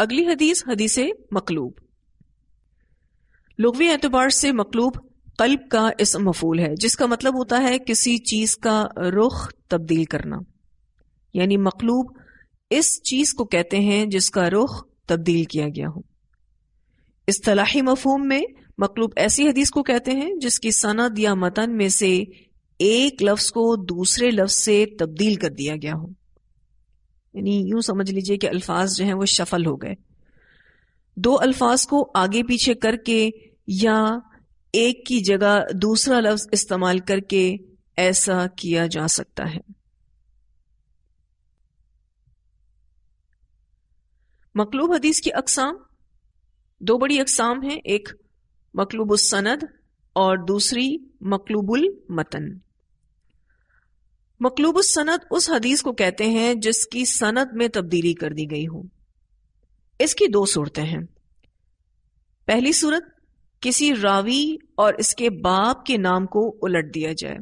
अगली हदीस हदीस मकलूब लुगवी एतबार से मकलूब कल्ब का इस मफूल है जिसका मतलब होता है किसी चीज का रुख तब्दील करना यानी मकलूब इस चीज को कहते हैं जिसका रुख तब्दील किया गया हो इस तलाही मफहम में मकलूब ऐसी हदीस को कहते हैं जिसकी सनद या मतन में से एक लफ्ज को दूसरे लफ्ज से तब्दील कर दिया गया हो यानी यूं समझ लीजिए कि अल्फाज जो हैं वो शफल हो गए दो अल्फाज को आगे पीछे करके या एक की जगह दूसरा लफ्ज इस्तेमाल करके ऐसा किया जा सकता है मकलूब हदीस की अकसाम दो बड़ी अकसाम हैं एक मकलूब और दूसरी मकलूबुल मतन मकलूब सनत उस हदीस को कहते हैं जिसकी सनत में तब्दीली कर दी गई हो इसकी दो सूरतें हैं पहली सूरत किसी रावी और इसके बाप के नाम को उलट दिया जाए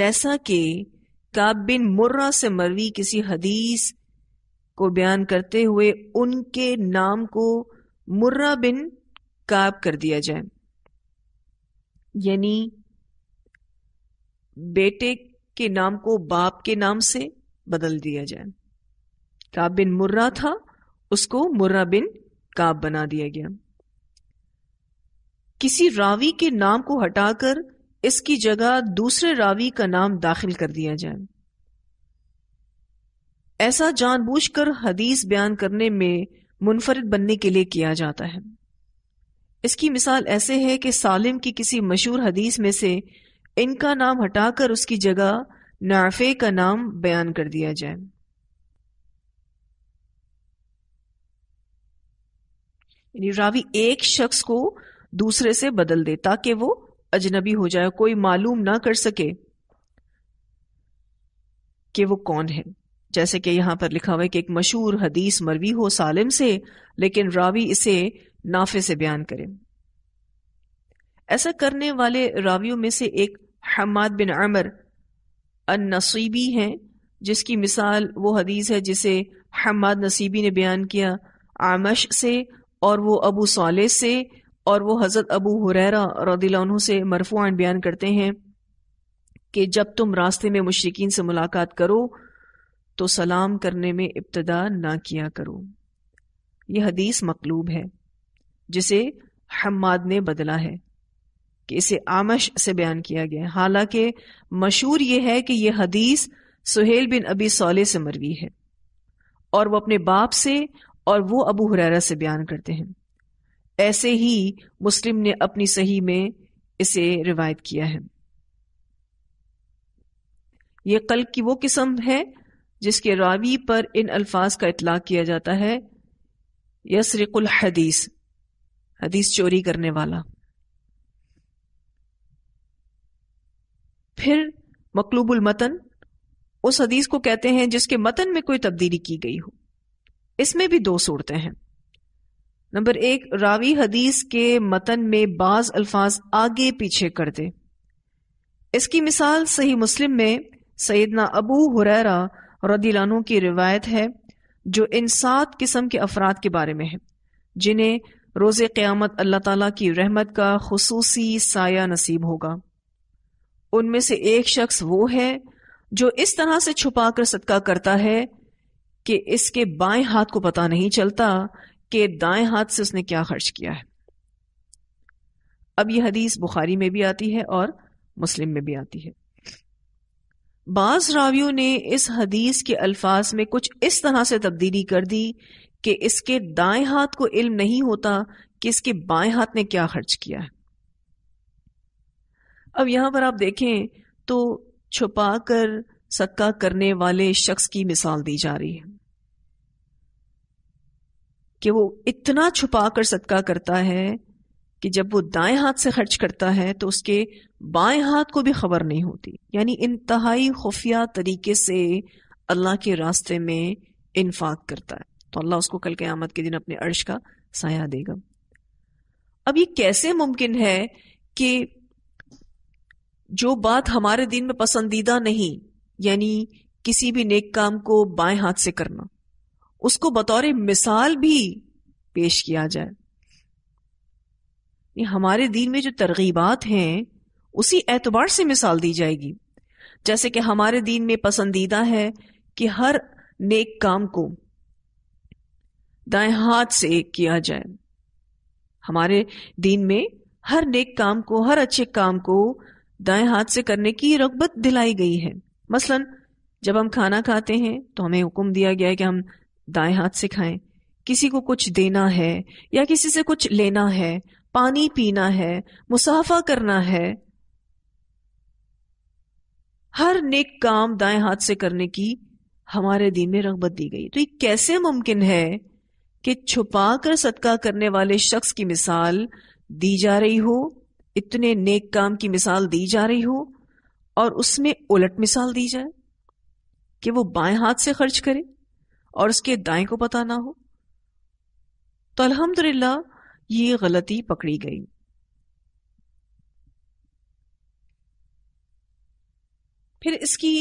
जैसा कि काब बिन मुर्रा से मरवी किसी हदीस को बयान करते हुए उनके नाम को मुर्रा बिन काब कर दिया जाए यानी बेटे के नाम को बाप के नाम से बदल दिया जाए काब बिन मुर्रा था उसको मुर्रा बिन काब बना दिया गया किसी रावी के नाम को हटाकर इसकी जगह दूसरे रावी का नाम दाखिल कर दिया जाए ऐसा जानबूझकर हदीस बयान करने में मुनफरद बनने के लिए किया जाता है इसकी मिसाल ऐसे है कि सालिम की किसी मशहूर हदीस में से इनका नाम हटाकर उसकी जगह नाफे का नाम बयान कर दिया जाए रावी एक शख्स को दूसरे से बदल दे ताकि वो अजनबी हो जाए कोई मालूम ना कर सके कि वो कौन है जैसे कि यहां पर लिखा हुआ है कि एक मशहूर हदीस मरवी हो सालिम से लेकिन रावी इसे नाफे से बयान करे ऐसा करने वाले रावियों में से एक हमाद बिन अमर नसीबी हैं जिसकी मिसाल वो हदीस है जिसे हमाद नसीबी ने बयान किया आमश से और वो अबू साले से और वो हज़रत अबू हुरैरा रदील्ला से मरफुआन बयान करते हैं कि जब तुम रास्ते में मुशरकिन से मुलाकात करो तो सलाम करने में इब्तदा ना किया करो यह हदीस मकलूब है जिसे हम्माद ने बदला है कि इसे आमश से बयान किया गया हालांकि मशहूर यह है कि यह हदीस सुहेल बिन अबी सोले से मरवी है और वो अपने बाप से और वो अबू हुरैरा से बयान करते हैं ऐसे ही मुस्लिम ने अपनी सही में इसे रिवायत किया है यह कल की वो किस्म है जिसके रावी पर इन अल्फाज का इतलाक किया जाता है यसरिकुल हदीस हदीस चोरी करने वाला फिर मकलूबुल मतन उस हदीस को कहते हैं जिसके मतन में कोई तब्दीली की गई हो इसमें भी दो सूरतें हैं नंबर एक रावी हदीस के मतन में बाज अल्फाज आगे पीछे कर दे इसकी मिसाल सही मुस्लिम में सैदना अबू हुरैरा रदीलानों की रिवायत है जो इन सात किस्म के अफराद के बारे में है जिन्हें रोज़ क़्यामत अल्लाह ताला की रहमत का खसूसी साया नसीब होगा उनमें से एक शख्स वो है जो इस तरह से छुपा कर सदका करता है कि इसके बाएं हाथ को पता नहीं चलता कि दाएं हाथ से उसने क्या खर्च किया है अब यह हदीस बुखारी में भी आती है और मुस्लिम में भी आती है बाज रावियों ने इस हदीस के अल्फाज में कुछ इस तरह से तब्दीली कर दी कि इसके दाएं हाथ को इल्म नहीं होता कि इसके बाएं हाथ ने क्या खर्च किया है अब यहां पर आप देखें तो छुपा कर सक्का करने वाले शख्स की मिसाल दी जा रही है कि वो इतना छुपा कर सदका करता है कि जब वो दाएं हाथ से खर्च करता है तो उसके बाएं हाथ को भी खबर नहीं होती यानी इंतहाई खुफिया तरीके से अल्लाह के रास्ते में इन्फाक करता है तो अल्लाह उसको कल आमद के दिन अपने अर्श का साया देगा अब ये कैसे मुमकिन है कि जो बात हमारे दिन में पसंदीदा नहीं यानी किसी भी नेक काम को बाएं हाथ से करना उसको बतौर मिसाल भी पेश किया जाए हमारे दिन में जो तरगीबात हैं उसी एतबार से मिसाल दी जाएगी जैसे कि हमारे दिन में पसंदीदा है कि हर नेक काम को दाएं हाथ से किया जाए हमारे दिन में हर नेक काम को हर अच्छे काम को दाएं हाथ से करने की रगबत दिलाई गई है मसलन जब हम खाना खाते हैं तो हमें हुक्म दिया गया है कि हम दाएं हाथ से खाएं किसी को कुछ देना है या किसी से कुछ लेना है पानी पीना है मुसाफा करना है हर नेक काम दाएं हाथ से करने की हमारे दिन में रगबत दी गई तो ये कैसे मुमकिन है कि छुपाकर सदका करने वाले शख्स की मिसाल दी जा रही हो इतने नेक काम की मिसाल दी जा रही हो और उसमें उलट मिसाल दी जाए कि वो बाएं हाथ से खर्च करे और उसके दाएं को पता ना हो तो अल्हम्दुलिल्लाह ये गलती पकड़ी गई फिर इसकी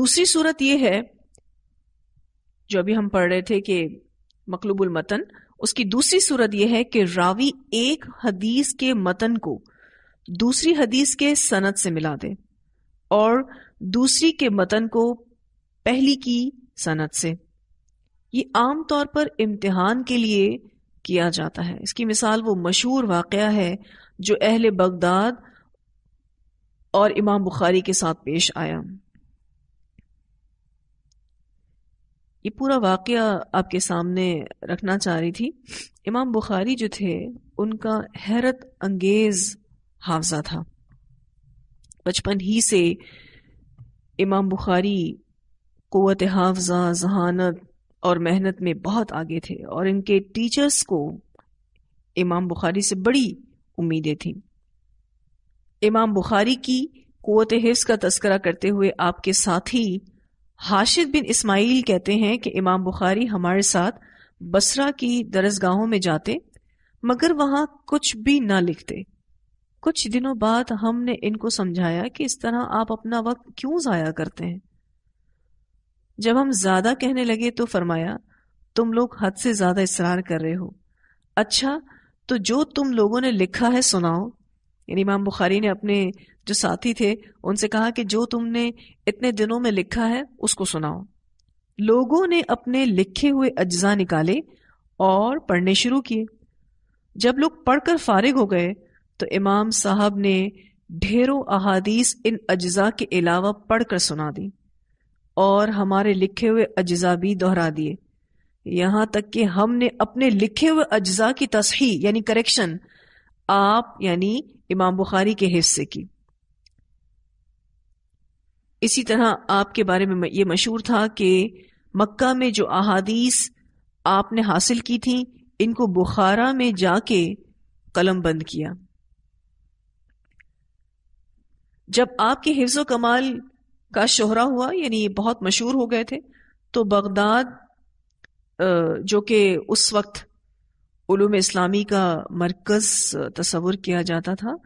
दूसरी सूरत यह है जो अभी हम पढ़ रहे थे कि मकलूबुल मतन उसकी दूसरी सूरत यह है कि रावी एक हदीस के मतन को दूसरी हदीस के सनत से मिला दे और दूसरी के मतन को पहली की सनत से ये आम तौर पर इम्तिहान के लिए किया जाता है इसकी मिसाल वो मशहूर वाक़ है जो अहल बगदाद और इमाम बुखारी के साथ पेश आया ये पूरा वाक़ आपके सामने रखना चाह रही थी इमाम बुखारी जो थे उनका हैरत अंगेज हाफजा था बचपन ही से इमाम बुखारी क़वत हाफजा जहानत और मेहनत में बहुत आगे थे और इनके टीचर्स को इमाम बुखारी से बड़ी उम्मीदें थीं इमाम बुखारी की क़वत हिफ्स का तस्करा करते हुए आपके साथी हाशिद बिन इस्माइल कहते हैं कि इमाम बुखारी हमारे साथ बसरा की दरसगाहों में जाते मगर वहां कुछ भी ना लिखते कुछ दिनों बाद हमने इनको समझाया कि इस तरह आप अपना वक्त क्यों ज़ाया करते हैं जब हम ज़्यादा कहने लगे तो फरमाया तुम लोग हद से ज़्यादा इसरार कर रहे हो अच्छा तो जो तुम लोगों ने लिखा है सुनाओ यानी इमाम बुखारी ने अपने जो साथी थे उनसे कहा कि जो तुमने इतने दिनों में लिखा है उसको सुनाओ लोगों ने अपने लिखे हुए अज्जा निकाले और पढ़ने शुरू किए जब लोग पढ़कर फारिग हो गए तो इमाम साहब ने ढेरों अहादीस इन अज्जा के अलावा पढ़कर सुना दी और हमारे लिखे हुए अज्जा भी दोहरा दिए यहाँ तक कि हमने अपने लिखे हुए अज्जा की तस्ही यानी करेक्शन आप यानी इमाम बुखारी के हिस्से की इसी तरह आपके बारे में ये मशहूर था कि मक्का में जो अहादीस आपने हासिल की थी इनको बुखारा में जाके कलम बंद किया जब आपके हिफ्ज़ कमाल का शोहरा हुआ यानी ये बहुत मशहूर हो गए थे तो बगदाद जो कि उस वक्त उलूम इस्लामी का मरकज तस्वुर किया जाता था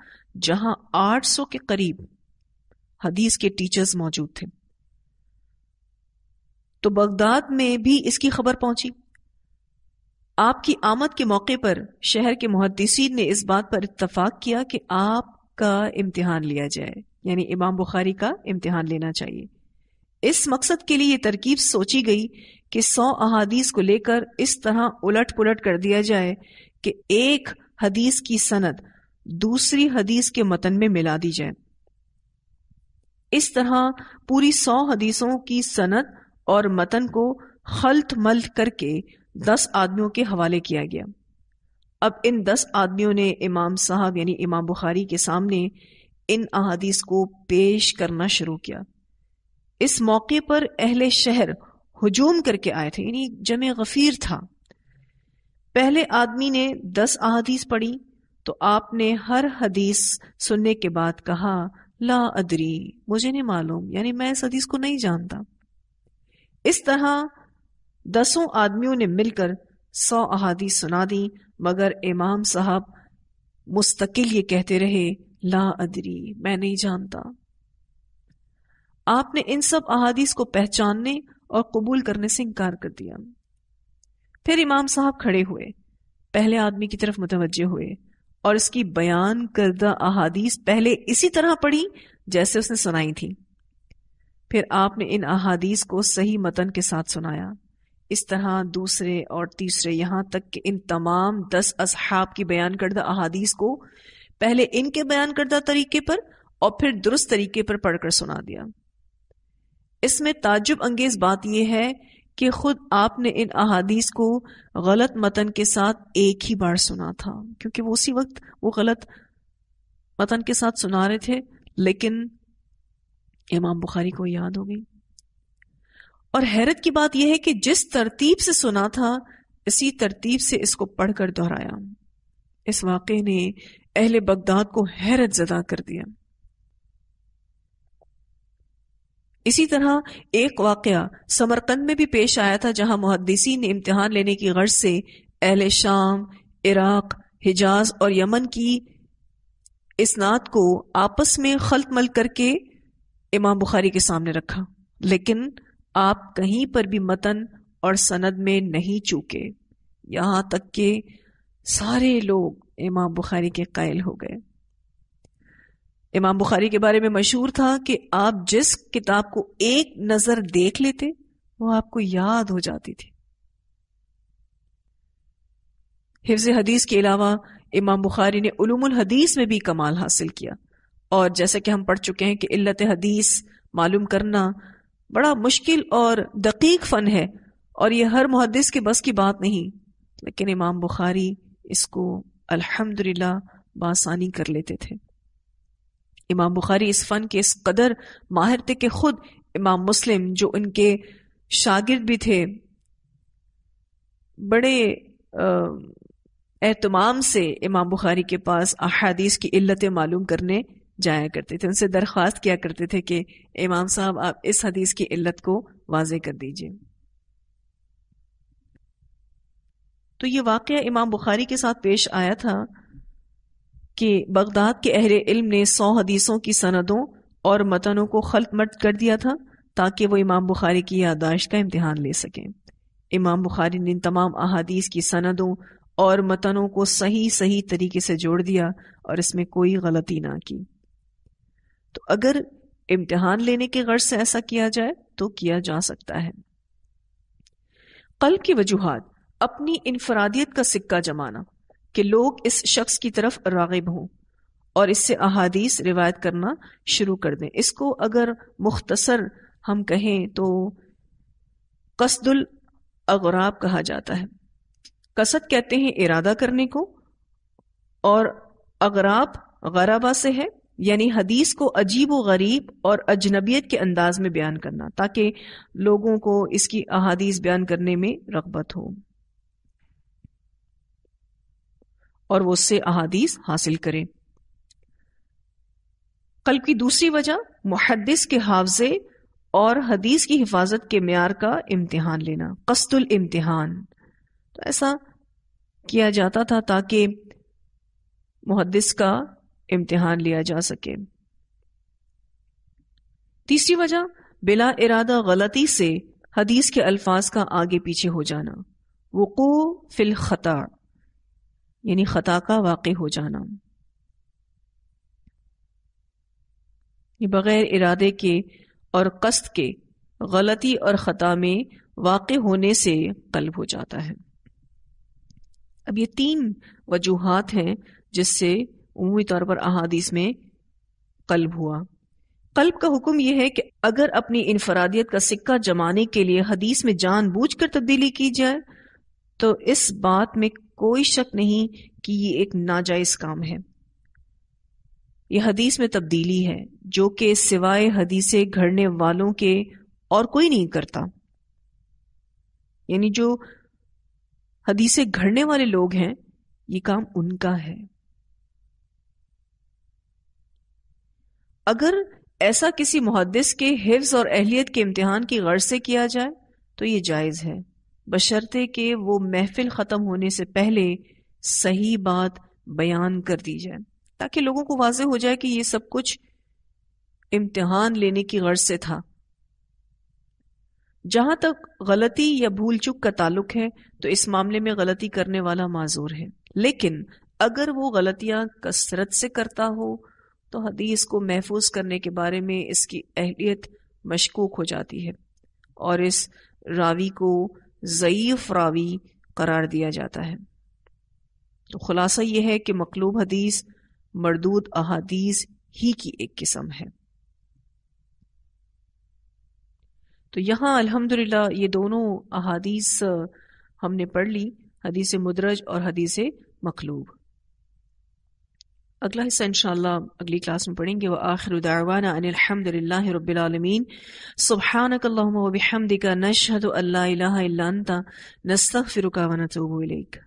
जहां सौ के करीब हदीस के टीचर्स मौजूद थे तो बगदाद में भी इसकी खबर पहुंची आपकी आमद के मौके पर शहर के मुहदसिन ने इस बात पर इतफाक किया कि आपका इम्तिहान लिया जाए यानी इमाम बुखारी का इम्तिहान लेना चाहिए इस मकसद के लिए ये तरकीब सोची गई कि सौ अहादीस को लेकर इस तरह उलट पुलट कर दिया जाए कि एक हदीस की सनत दूसरी हदीस के मतन में मिला दी जाए इस तरह पूरी सौ हदीसों की सनत और मतन को खल्त मल्त करके दस आदमियों के हवाले किया गया अब इन दस आदमियों ने इमाम साहब यानी इमाम बुखारी के सामने इन अहादीस को पेश करना शुरू किया इस मौके पर अहले शहर हजूम करके आए थे यानी जमे गफीर था पहले आदमी ने दस अहादीस पढ़ी तो आपने हर हदीस सुनने के बाद कहा ला अदरी मुझे नहीं मालूम यानी मैं इस हदीस को नहीं जानता इस तरह दसों आदमियों ने मिलकर सौ अहादीस सुना दी मगर इमाम साहब मुस्तकिल ये कहते रहे ला अदरी मैं नहीं जानता आपने इन सब अहादीस को पहचानने और कबूल करने से इनकार कर दिया फिर इमाम साहब खड़े हुए पहले आदमी की तरफ मुतवजे हुए और इसकी बयान करदा अहादीस पहले इसी तरह पढ़ी जैसे उसने सुनाई थी फिर आपने इन अहादीस को सही मतन के साथ सुनाया इस तरह दूसरे और तीसरे यहां तक कि इन तमाम दस असहाब की बयान करदा अहादीस को पहले इनके बयान करदा तरीके पर और फिर दुरुस्त तरीके पर पढ़कर सुना दिया इसमें ताजुब अंगेज बात यह है कि खुद आपने इन अहादीस को गलत मतन के साथ एक ही बार सुना था क्योंकि वो उसी वक्त वो गलत मतन के साथ सुना रहे थे लेकिन इमाम बुखारी को याद हो गई और हैरत की बात यह है कि जिस तरतीब से सुना था इसी तरतीब से इसको पढ़कर दोहराया इस वाक ने अहले बगदाद को हैरत जदा कर दिया इसी तरह एक वाक़ समरकंद में भी पेश आया था जहां मुहदसी ने इम्तहान लेने की गर्ज से अहल शाम इराक हिजाज और यमन की इसनात को आपस में खलत मल करके इमाम बुखारी के सामने रखा लेकिन आप कहीं पर भी मतन और सनद में नहीं चूके यहाँ तक के सारे लोग इमाम बुखारी के कायल हो गए इमाम बुखारी के बारे में मशहूर था कि आप जिस किताब को एक नजर देख लेते वो आपको याद हो जाती थी हिफ्ज हदीस के अलावा इमाम बुखारी ने उलूमुल हदीस में भी कमाल हासिल किया और जैसे कि हम पढ़ चुके हैं कि इल्लत हदीस मालूम करना बड़ा मुश्किल और दकीक फन है और यह हर मुहदस के बस की बात नहीं लेकिन इमाम बुखारी इसको अल्हम्दुलिल्लाह बासानी कर लेते थे इमाम बुखारी इस फ़न के इस कदर माहिर थे कि खुद इमाम मुस्लिम जो उनके शागिर्द भी थे बड़े एहतमाम से इमाम बुखारी के पास अहादीस की इल्लतें मालूम करने जाया करते थे उनसे दरख्वास्त किया करते थे कि इमाम साहब आप इस हदीस की इल्लत को वाजे कर दीजिए तो ये वाक़ इमाम बुखारी के साथ पेश आया था कि बगदाद के अहल इल्म ने सौ हदीसों की सनदों और मतनों को खल्त मर्द कर दिया था ताकि वो इमाम बुखारी की यादाश्त का इम्तहान ले सकें इमाम बुखारी ने इन तमाम अहादीस की सनदों और मतनों को सही सही तरीके से जोड़ दिया और इसमें कोई गलती ना की तो अगर इम्तहान लेने के गर्ज से ऐसा किया जाए तो किया जा सकता है कल की वजूहत अपनी इनफरादियत का सिक्का जमाना कि लोग इस शख्स की तरफ रागिब हों और इससे अहादीस रिवायत करना शुरू कर दें इसको अगर मुख्तसर हम कहें तो कसदुल अगराब कहा जाता है कसद कहते हैं इरादा करने को और अगराब गराबा से है यानी हदीस को अजीब व गरीब और अजनबियत के अंदाज में बयान करना ताकि लोगों को इसकी अहादीस बयान करने में रगबत हो और वो उससे अहादीस हासिल करें कल की दूसरी वजह मुहदस के हाफजे और हदीस की हिफाजत के मैार का इम्तिहान लेना कस्तुल इम्तिहान तो ऐसा किया जाता था ताकि मुहदस का इम्तिहान लिया जा सके तीसरी वजह बिला इरादा गलती से हदीस के अल्फाज का आगे पीछे हो जाना वकू फिल खता यानी ख़ता का वाक़ हो जाना ये बग़ैर इरादे के और कस्त के गलती और ख़ता में वाक़ होने से कल्ब हो जाता है अब ये तीन वजूहत हैं जिससे उमूमी तौर पर अहादीस में कल्ब हुआ कल्ब का हुक्म यह है कि अगर अपनी इनफरादियत का सिक्का जमाने के लिए हदीस में जान बूझ कर तब्दीली की जाए तो इस बात में कोई शक नहीं कि ये एक नाजायज काम है यह हदीस में तब्दीली है जो कि सिवाय हदीसे घड़ने वालों के और कोई नहीं करता यानी जो हदीसे घड़ने वाले लोग हैं ये काम उनका है अगर ऐसा किसी मुहदस के हिफ्ज और अहलियत के इम्तिहान की गर्ज से किया जाए तो ये जायज़ है बशर्ते कि वो महफिल ख़त्म होने से पहले सही बात बयान कर दी जाए ताकि लोगों को वाजह हो जाए कि ये सब कुछ इम्तिहान लेने की गर्ज से था जहां तक गलती या भूल चुक का ताल्लुक है तो इस मामले में गलती करने वाला माजूर है लेकिन अगर वो गलतियां कसरत से करता हो तो हदीस को महफूज करने के बारे में इसकी अहलियत मशकूक हो जाती है और इस रावी को ज़यीफ़ रावी करार दिया जाता है तो खुलासा यह है कि मकलूब हदीस मरदूद अहादीस ही की एक किस्म है तो यहाँ अल्हम्दुलिल्लाह ये दोनों अहादीस हमने पढ़ ली हदीस मुदरज और हदीस मकलूब अगला हिस्सा इंशाल्लाह अगली क्लास में पढ़ेंगे व आखिर दावाना अनिलहमदिल्लाह रबालमीन सुबहानकल्लम वबिहमदिका नशहद अल्ला इलाहा इल्ला अंता नस्तगफिरुका व नतूबु इलैक